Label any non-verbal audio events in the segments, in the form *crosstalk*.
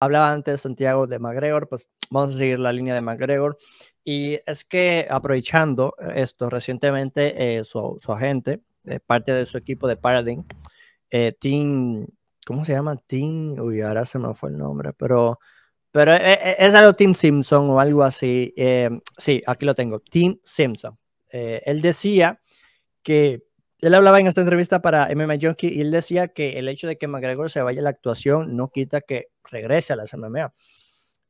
hablaba antes Santiago de McGregor, pues vamos a seguir la línea de McGregor. Y es que aprovechando eh, esto, recientemente eh, su, su, agente, eh, parte de su equipo de Paradigm, eh, Tim, ¿cómo se llama? Tim, uy, ahora se me fue el nombre, pero, pero es algo Tim Simpson o algo así. sí, aquí lo tengo, Tim Simpson. él decía que él hablaba en esta entrevista para MMA Junkie y él decía que el hecho de que McGregor se vaya a la actuación no quita que regrese a la MMA.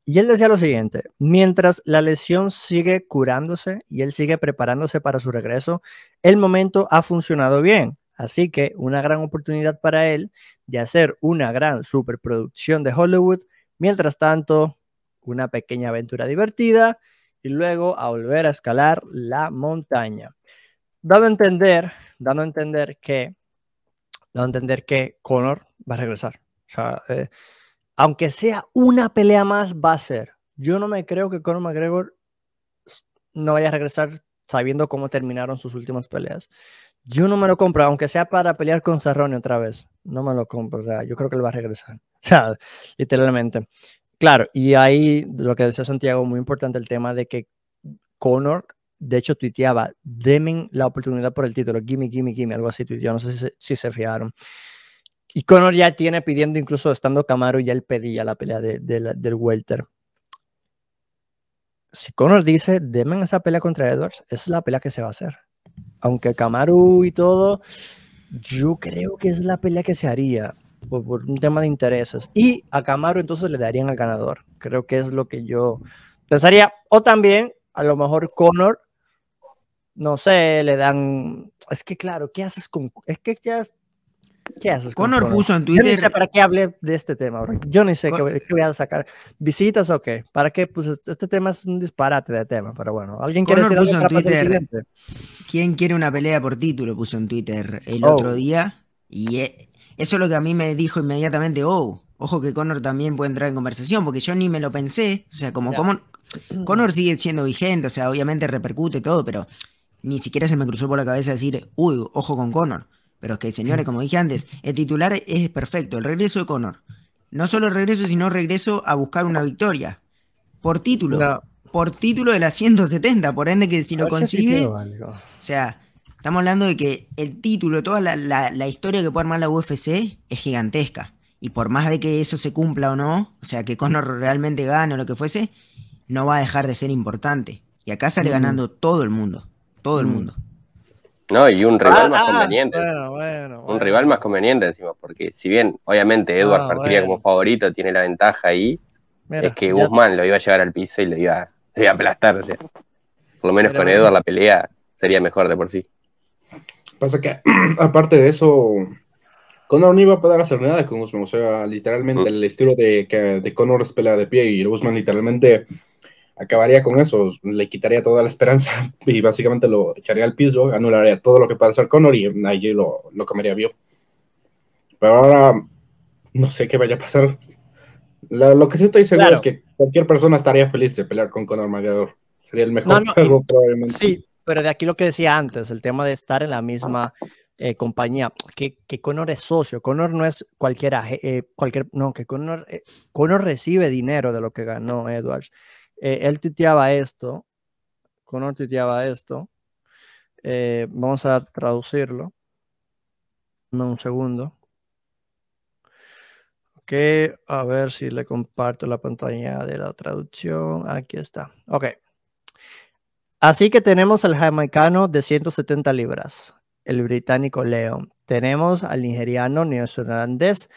Y él decía lo siguiente, mientras la lesión sigue curándose y él sigue preparándose para su regreso, el momento ha funcionado bien. Así que una gran oportunidad para él de hacer una gran superproducción de Hollywood. Mientras tanto, una pequeña aventura divertida y luego a volver a escalar la montaña dando a entender, dando a entender que, dando a entender que Conor va a regresar. Eh, aunque sea una pelea más, va a ser. Yo no me creo que Conor McGregor no vaya a regresar sabiendo cómo terminaron sus últimas peleas. Yo no me lo compro, aunque sea para pelear con Cerrone otra vez. No me lo compro. yo creo que él va a regresar. *laughs* literalmente. Claro, y ahí lo que decía Santiago, muy importante el tema de que Conor de hecho tuiteaba, denme la oportunidad por el título, gimme, gimme, gimme, algo así tuiteaba, no sé si se, fiaron Y Conor ya tiene pidiendo, incluso estando Camaro, ya él pedía la pelea del Welter. Si Conor dice, denme esa pelea contra Edwards, es la pelea que se va a hacer. Aunque Camaro y todo, yo creo que es la pelea que se haría por, por un tema de intereses. Y a Camaro entonces le darían al ganador. Creo que es lo que yo pensaría. O también, a lo mejor Conor no sé, le dan, es que claro, ¿qué haces con, es que ya, ¿qué haces con Connor, puso en Twitter. para qué hable de este tema, bro. Yo ni sé qué, voy a sacar. ¿Visitas o qué? ¿Para qué? Pues este, este tema es un disparate de tema, pero bueno. ¿Alguien quiere decir algo para ¿Quién quiere una pelea por título? Puso en Twitter el oh. otro día. Y e, eso es lo que a mí me dijo inmediatamente, oh, ojo que Connor también puede entrar en conversación, porque yo ni me lo pensé. O sea, como, como *clears throat* Connor sigue siendo vigente, o sea, obviamente repercute todo, pero ni siquiera se me cruzó por la cabeza decir, uy, ojo con Connor. Pero es que, señores, como dije antes, el titular es perfecto, el regreso de Connor. No solo regreso, sino regreso a buscar una victoria. Por título. Por título de la 170, por ende que si lo consigue... O sea, estamos hablando de que el título, toda la, historia que puede armar la UFC es gigantesca. Y por más de que eso se cumpla o no, o sea, que Connor realmente gane o lo que fuese, no va a dejar de ser importante. Y acá sale mm. ganando todo el mundo. Todo el mm. mundo. No, y un rival ah, más ah, conveniente. Un rival más conveniente encima, porque si bien obviamente Edward ah, partiría como favorito, tiene la ventaja ahí, es que Guzmán lo iba a llevar al piso y lo iba, a aplastar. por lo menos con Edward la pelea sería mejor de por sí. Pasa que, *clears throat* aparte de eso, Conor no iba a poder hacer nada con Guzmán. O sea, literalmente mm. el estilo de que Conor es pelea de pie y Guzmán literalmente acabaría con eso, le quitaría toda la esperanza *laughs* y básicamente lo echaría al piso, anularía todo lo que pasó hacer Conor y allí lo, lo comería vivo. Pero ahora no sé qué vaya a pasar. lo que sí estoy seguro es que cualquier persona estaría feliz de pelear con Conor McGregor. Sería el mejor probablemente. Sí, pero de aquí lo que decía antes, el tema de estar en la misma eh, compañía, que, que, Conor es socio, Conor no es cualquiera, eh, cualquier, no, que Conor, eh, Conor recibe dinero de lo que ganó Edwards. Eh, él titiaba esto, Connor titiaba esto. Eh, vamos a traducirlo. Dame un segundo. Ok, a ver si le comparto la pantalla de la traducción. Aquí está. Ok. Así que tenemos al jamaicano de 170 libras, el británico Leon. Tenemos al nigeriano neozelandés,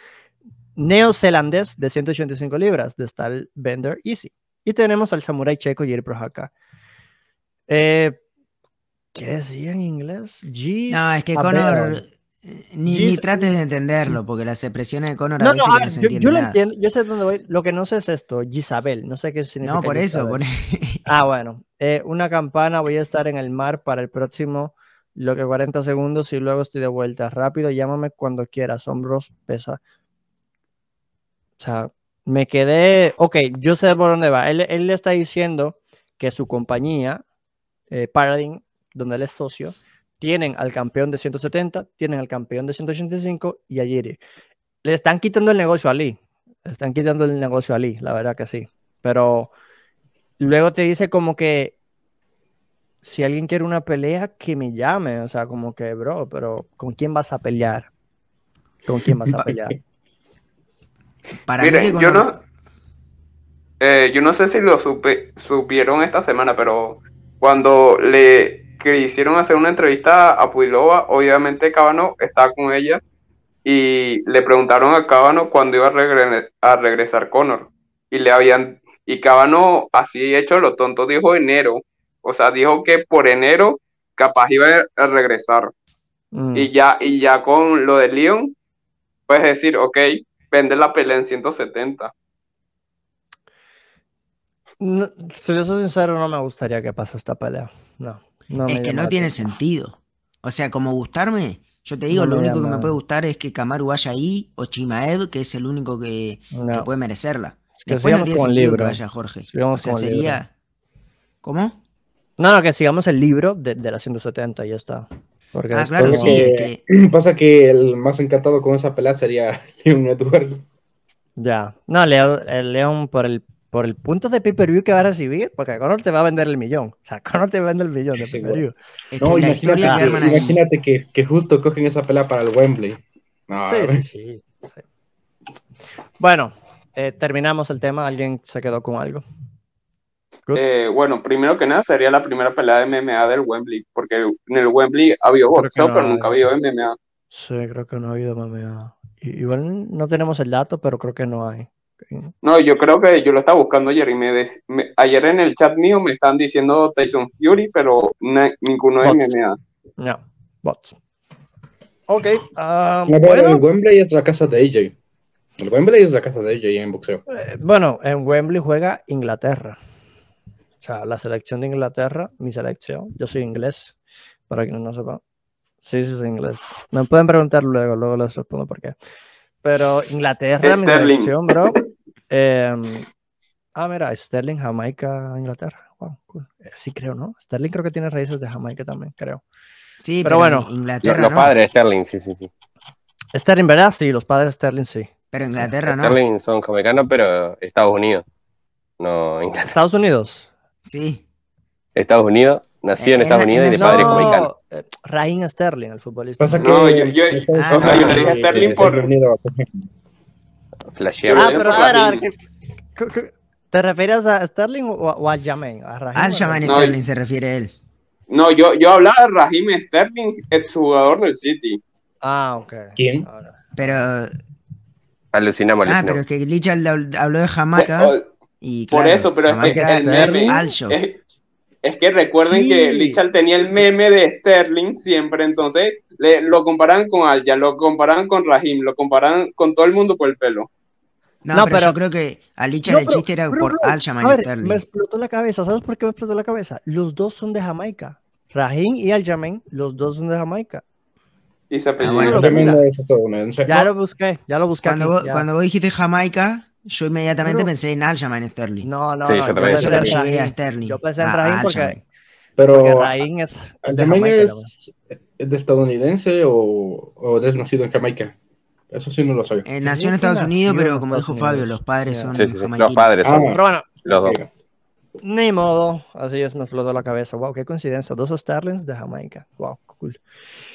neozelandés de 185 libras, de Stal Bender Easy. Y tenemos al samurái checo Jerry Prohaska. Eh, ¿Qué decía en inglés? no, es que Connor... Eh, ni, ni, trates de entenderlo, porque las expresiones de Connor no, no, yo, lo entiendo, yo sé dónde voy. Lo que no sé es esto, Gisabel. No sé qué significa. No, por eso. *laughs* *laughs* ah, bueno. Eh, una campana, voy a estar en el mar para el próximo, lo que 40 segundos y luego estoy de vuelta. Rápido, llámame cuando quieras. Hombros pesa. O sea, me quedé, ok, yo sé por dónde va. Él, le está diciendo que su compañía, eh, Paradigm, donde él es socio, tienen al campeón de 170, tienen al campeón de 185 y a Jiri. Le están quitando el negocio a Lee. Le están quitando el negocio a Lee, la verdad que sí. Pero luego te dice como que si alguien quiere una pelea, que me llame. O sea, como que, bro, pero ¿con quién vas a pelear? ¿Con quién vas a pelear? Para yo no... Eh, yo no sé si lo supieron esta semana, pero cuando le hicieron hacer una entrevista a Pudilova, obviamente Cabano estaba con ella y le preguntaron a Cabano cuándo iba a, regresar Connor y le habían y Cábano así hecho lo tonto dijo enero, o sea, dijo que por enero capaz iba a regresar. Mm. Y ya y ya con lo de Leon, puedes decir, ok, vende la pelea en 170. si yo soy sincero, no me gustaría que pase esta pelea. No, es que no tiene sentido. O sea, como gustarme, yo te digo, lo único que me puede gustar es que Kamaru vaya ahí o Chimaev, que es el único que, puede merecerla. Que Después no tiene con el libro. que eh. vaya Jorge. o sea, sería. ¿Cómo? No, no, que sigamos el libro de, de la 170, y ya está. Porque ah, *clears throat* Pasa que el más encantado con esa pelea sería *laughs* Leon Edwards. Ya. No, eh, Leon, por el por el punto de pay-per-view que va a recibir, porque Conor te va a vender el millón. O sea, Conor te vende el millón de pay imagínate, que, justo cogen esa pelea para el Wembley. sí, Bueno, eh, terminamos el tema. ¿Alguien se quedó con algo? Eh, bueno, primero que nada sería la primera pelea de MMA del Wembley, porque en el Wembley había boxeo, pero nunca había MMA. Sí, creo que no ha habido MMA. Igual no tenemos el dato, pero creo que no hay. No, yo creo que yo lo estaba buscando ayer y me, ayer en el chat mío me están diciendo Tyson Fury, pero ninguno es MMA. No, bots. Ok. Ah, bueno. El Wembley es la casa de AJ. El Wembley es la casa de AJ en boxeo. Eh, bueno, en Wembley juega Inglaterra. O sea, la selección de Inglaterra, mi selección, yo soy inglés, para que no sepan. Sí, sí, soy inglés. Me pueden preguntar luego, luego les respondo por qué. Pero Inglaterra, mi selección, bro. Em, ah, mira, Sterling, Jamaica, Inglaterra. Eh, sí, creo, ¿no? Sterling creo que tiene raíces de Jamaica también, creo. Sí, pero, bueno. los, los padres, Sterling, sí, sí, sí. Sterling, ¿verdad? Sí, los padres Sterling, sí. Pero Inglaterra, ¿no? Sterling son jamaicanos, pero Estados Unidos. No, Estados Unidos. Sí. Estados Unidos, nacido en, eh, Estados Unidos y de padre eh, Raheem Sterling, el futbolista. no, yo, yo, ah, ah, yo le Sterling por. Flasheado. Ah, pero ah, a te refieres a Sterling o, al Jamen? A al Jamain Sterling se refiere él. No, yo, yo hablaba de Raheem Sterling, ex jugador del City. Ah, ok. ¿Quién? Pero. Alucinamos, Ah, pero es que Lichard habló de Jamaica. Eh, oh, por eso, pero es que, el que recuerden que Lichal tenía el meme de Sterling siempre, entonces lo comparan con Alja, lo comparan con Rahim, lo comparan con todo el mundo por el pelo. No, pero, creo que a Lichal el chiste era por Alja, Sterling. Me explotó la cabeza, ¿sabes por qué me explotó la cabeza? Los dos son de Jamaica. Rahim y Aljamain, los dos son de Jamaica. Y se ah, Ya lo busqué, ya lo busqué. Cuando, cuando vos dijiste Jamaica, yo inmediatamente pensé en Aljamain Sterling. No, no, no yo, pensé en Raheem, Sterling. Yo pensé en ah, porque, pero, Raheem es, de estadounidense o, o es nacido en Jamaica. Eso sí no lo sabía. Eh, nació en Estados Unidos, pero como dijo Fabio, los padres son sí, sí, Los padres son. los dos. Ni modo, así es, me explotó la cabeza. Wow, qué coincidencia. Dos Sterlings de Jamaica. Wow, cool.